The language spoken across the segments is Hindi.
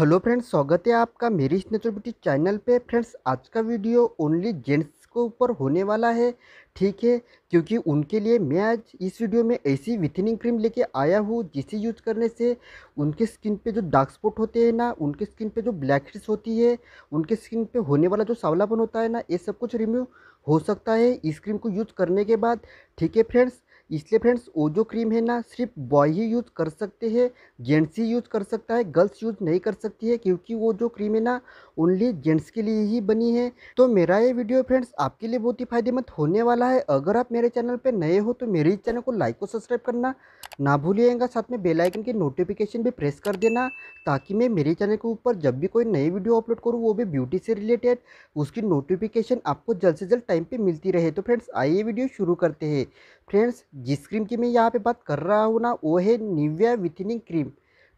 हेलो फ्रेंड्स स्वागत है आपका मेरी इस ब्यूटी चैनल पे फ्रेंड्स आज का वीडियो ओनली जेंट्स के ऊपर होने वाला है ठीक है क्योंकि उनके लिए मैं आज इस वीडियो में ऐसी विथिनिंग क्रीम लेके आया हूँ जिसे यूज करने से उनके स्किन पे जो डार्क स्पॉट होते हैं ना उनके स्किन पे जो ब्लैक हेड्स होती है उनके स्किन पे होने वाला जो सावलापन होता है ना ये सब कुछ रिम्यू हो सकता है इस क्रीम को यूज करने के बाद ठीक है फ्रेंड्स इसलिए फ्रेंड्स वो जो क्रीम है ना सिर्फ बॉय ही यूज़ कर सकते हैं जेंट्स ही यूज़ कर सकता है गर्ल्स यूज़ नहीं कर सकती है क्योंकि वो जो क्रीम है ना ओनली जेंट्स के लिए ही बनी है तो मेरा ये वीडियो फ्रेंड्स आपके लिए बहुत ही फायदेमंद होने वाला है अगर आप मेरे चैनल पर नए हो तो मेरे इस चैनल को लाइक और सब्सक्राइब करना ना भूलिएगा साथ में बेलाइकन की नोटिफिकेशन भी प्रेस कर देना ताकि मैं मेरे चैनल के ऊपर जब भी कोई नई वीडियो अपलोड करूँ वो भी ब्यूटी से रिलेटेड उसकी नोटिफिकेशन आपको जल्द से जल्द टाइम पर मिलती रहे तो फ्रेंड्स आइए वीडियो शुरू करते हैं फ्रेंड्स जिस क्रीम की मैं यहाँ पे बात कर रहा हूँ ना वो है निविया विथनिंग क्रीम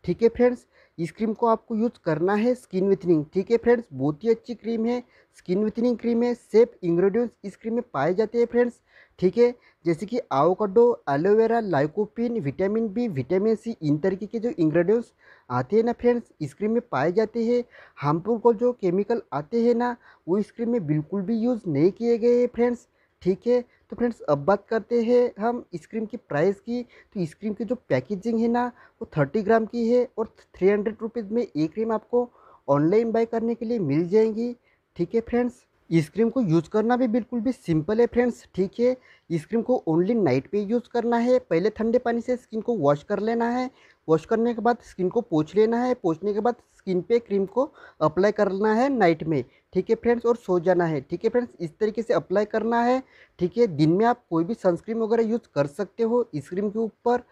ठीक है फ्रेंड्स इस क्रीम को आपको यूज़ करना है स्किन विथनिंग ठीक है फ्रेंड्स बहुत ही अच्छी क्रीम है स्किन विथनिंग क्रीम है सेफ इंग्रेडिएंट्स इस क्रीम में पाए जाते हैं फ्रेंड्स ठीक है जैसे कि avocado aloe vera lycopene vitamin B vitamin C इन तरीके के जो इंग्रेडिएंट्स आते हैं ना फ्रेंड्स इस क्रीम में पाए जाते हैं हार्मफुल को जो केमिकल आते हैं ना वो इस क्रीम में बिल्कुल भी यूज़ नहीं किए गए हैं फ्रेंड्स ठीक है तो फ्रेंड्स अब बात करते हैं हम इस क्रीम की प्राइस की तो इस क्रीम की जो पैकेजिंग है ना वो थर्टी ग्राम की है और थ्री हंड्रेड रुपीज़ में ये क्रीम आपको ऑनलाइन बाय करने के लिए मिल जाएंगी ठीक है फ्रेंड्स इस क्रीम को यूज़ करना भी बिल्कुल भी सिंपल है फ्रेंड्स ठीक है इस क्रीम को ओनली नाइट पे यूज़ करना है पहले ठंडे पानी से स्किन को वॉश कर लेना है वॉश करने के बाद स्किन को पोछ लेना है पोछने के बाद स्किन पे क्रीम को अप्लाई करना है नाइट में ठीक है फ्रेंड्स और सो जाना है ठीक है फ्रेंड्स इस तरीके से अप्लाई करना है ठीक है दिन में आप कोई भी सनस्क्रीन वगैरह यूज़ कर सकते हो इस क्रीम के ऊपर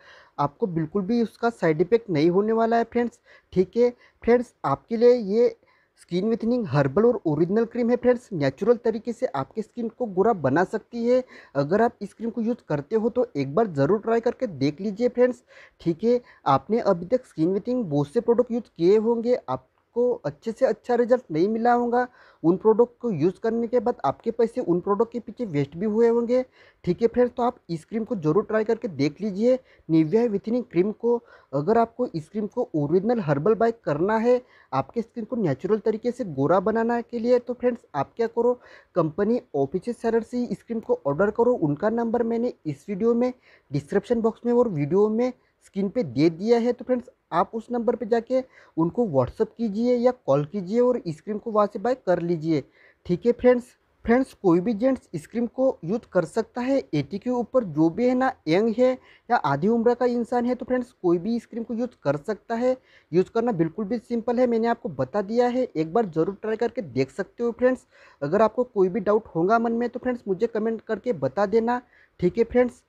आपको बिल्कुल भी उसका साइड इफ़ेक्ट नहीं होने वाला है फ्रेंड्स ठीक है फ्रेंड्स आपके लिए ये स्किन विथनिंग हर्बल और ओरिजिनल क्रीम है फ्रेंड्स नेचुरल तरीके से आपके स्किन को गोरा बना सकती है अगर आप इस क्रीम को यूज़ करते हो तो एक बार ज़रूर ट्राई करके देख लीजिए फ्रेंड्स ठीक है आपने अभी तक स्किन विथनिंग बहुत से प्रोडक्ट यूज़ किए होंगे आप को अच्छे से अच्छा रिजल्ट नहीं मिला होगा उन प्रोडक्ट को यूज़ करने के बाद आपके पैसे उन प्रोडक्ट के पीछे वेस्ट भी हुए होंगे ठीक है फ्रेंड्स तो आप इस क्रीम को जरूर ट्राई करके देख लीजिए निव्या विथिनिंग क्रीम को अगर आपको इस क्रीम को ओरिजिनल हर्बल बाइक करना है आपके स्किन को नेचुरल तरीके से गोरा बनाना के लिए तो फ्रेंड्स आप क्या करो कंपनी ऑफिस सेलर से इस क्रीम को ऑर्डर करो उनका नंबर मैंने इस वीडियो में डिस्क्रिप्शन बॉक्स में और वीडियो में स्क्रीन पे दे दिया है तो फ्रेंड्स आप उस नंबर पे जाके उनको व्हाट्सअप कीजिए या कॉल कीजिए और स्क्रीन को वहाँ से बाय कर लीजिए ठीक है फ्रेंड्स फ्रेंड्स कोई भी जेंट्स स्क्रीन को यूज़ कर सकता है एटी के ऊपर जो भी है ना यंग है या आधी उम्र का इंसान है तो फ्रेंड्स कोई भी स्क्रीन को यूज़ कर सकता है यूज़ करना बिल्कुल भी सिंपल है मैंने आपको बता दिया है एक बार ज़रूर ट्राई करके देख सकते हो फ्रेंड्स अगर आपको कोई भी डाउट होगा मन में तो फ्रेंड्स मुझे कमेंट करके बता देना ठीक है फ्रेंड्स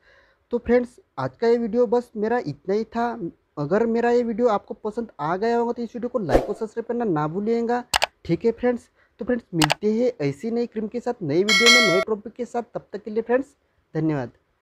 तो फ्रेंड्स आज का ये वीडियो बस मेरा इतना ही था अगर मेरा ये वीडियो आपको पसंद आ गया होगा तो इस वीडियो को लाइक और सब्सक्राइब करना ना भूलिएगा ठीक है फ्रेंड्स तो फ्रेंड्स मिलते हैं ऐसी नई क्रीम के साथ नई वीडियो में नए टॉपिक के साथ तब तक के लिए फ्रेंड्स धन्यवाद